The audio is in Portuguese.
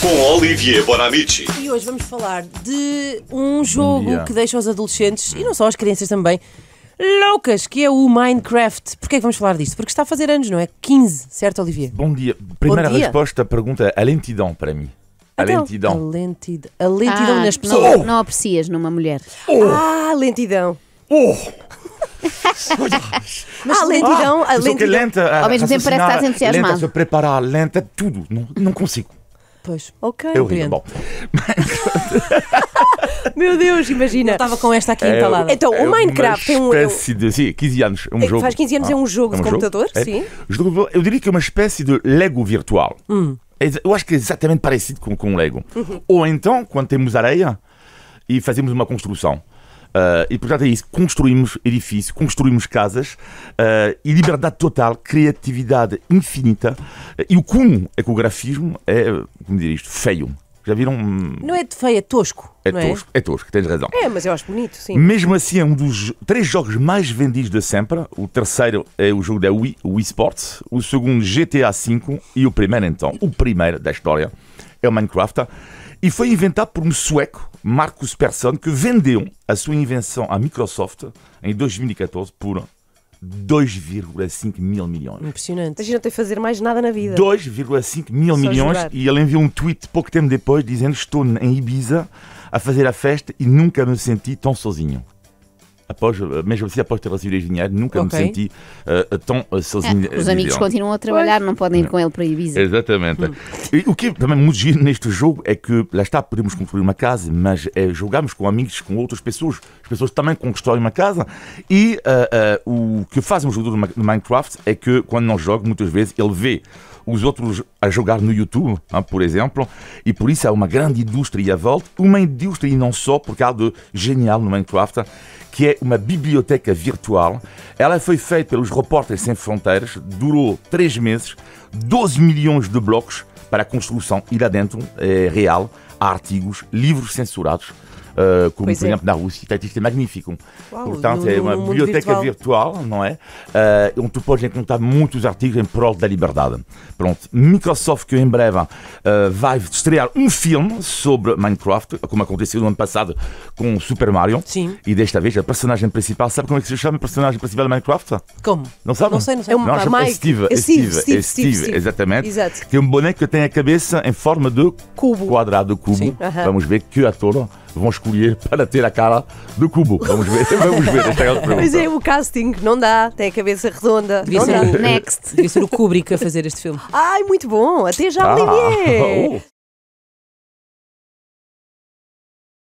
Com Olivier Bonamici. E hoje vamos falar de um jogo que deixa os adolescentes e não só as crianças também loucas, que é o Minecraft. Porquê é que vamos falar disto? Porque está a fazer anos, não é? 15, certo, Olivier? Bom dia. Primeira Bom dia. resposta à pergunta, a lentidão para mim. A então, lentidão. A, a lentidão Ah, nas pessoas. Não, não aprecias numa mulher. Oh! Oh! Ah, lentidão. Oh! ah, lentidão, a lentidão. Ah! que lentidão. lenta Ao mesmo tempo parece que estás entusiasmado. Lenta a preparar, lenta tudo. Não, não consigo. Pois. Ok. É eu ri, bom. Meu Deus, imagina. Eu estava com esta aqui é entalada. É, então, o é Minecraft tem um. espécie de. Sim, 15 é anos. É um ah, jogo. Faz 15 anos ah, é um jogo é um de computador, jogo, sim. Eu diria que é uma espécie de Lego virtual. Hum. Eu acho que é exatamente parecido com, com Lego. Uhum. Ou então, quando temos areia e fazemos uma construção. Uh, e portanto é isso. Construímos edifícios, construímos casas uh, e liberdade total, criatividade infinita. Uh, e o cúmulo é que o grafismo é, como dizer isto, feio. Já viram? Não é de feio, é tosco. É, é? tosco, é? é tosco, tens razão. É, mas eu acho bonito, sim. Mesmo assim, é um dos três jogos mais vendidos de sempre. O terceiro é o jogo da Wii, Wii Sports. O segundo, GTA V. E o primeiro, então, o primeiro da história é o Minecraft e foi inventado por um sueco, Marcus Persson, que vendeu a sua invenção à Microsoft em 2014 por 2,5 mil milhões. Impressionante. A gente tem ter fazer mais nada na vida. 2,5 mil Só milhões jogar. e ele enviou um tweet pouco tempo depois dizendo estou em Ibiza a fazer a festa e nunca me senti tão sozinho após, eh, mesmo assim, após ter recebido as dinheiro, nunca okay. me senti uh, tão eh, sozinho. É, os amigos continuam a trabalhar, pois. não podem ir com é. ele para Ibiza. Exatamente. Hum. E, o que é também muito giro neste jogo é que, lá está, podemos construir uma casa, mas é, jogamos com amigos, com outras pessoas. As pessoas também constroem uma casa. E uh, uh, o que faz um jogador do Minecraft é que, quando não joga, muitas vezes ele vê os outros a jogar no YouTube, hein, por exemplo. E por isso há uma grande indústria à volta, uma indústria e não só, porque há do genial no Minecraft, que é uma biblioteca virtual. Ela foi feita pelos Repórteres Sem Fronteiras, durou 3 meses, 12 milhões de blocos para a construção e lá dentro é real, há artigos, livros censurados uh, como pois por é. exemplo na Rússia. o isto é magnífico. Uau, Portanto, no, é uma biblioteca virtual. virtual. não é? Uh, onde tu podes encontrar muitos artigos em prol da liberdade. Pronto, Microsoft, que em breve uh, vai estrear um filme sobre Minecraft, como aconteceu no ano passado com Super Mario. Sim. E desta vez, a personagem principal, sabe como é que se chama a personagem principal de Minecraft? Como? Não sabe? Não sei, não sei. É um, não, é Mike. É é Steve, é Steve, Steve, Steve, Steve, exatamente. Exato. Que é um boneco que tem a cabeça em forma de cubo. quadrado, cubo. Sim. Vamos ver que ator vão escolher para ter a cara do cubo. Vamos ver, vamos ver. Esta é é, o casting não dá, tem a cabeça redonda. Devia, não ser o, Next. devia ser o Kubrick a fazer este filme. Ai, muito bom, até já, ah, Olivier! oh.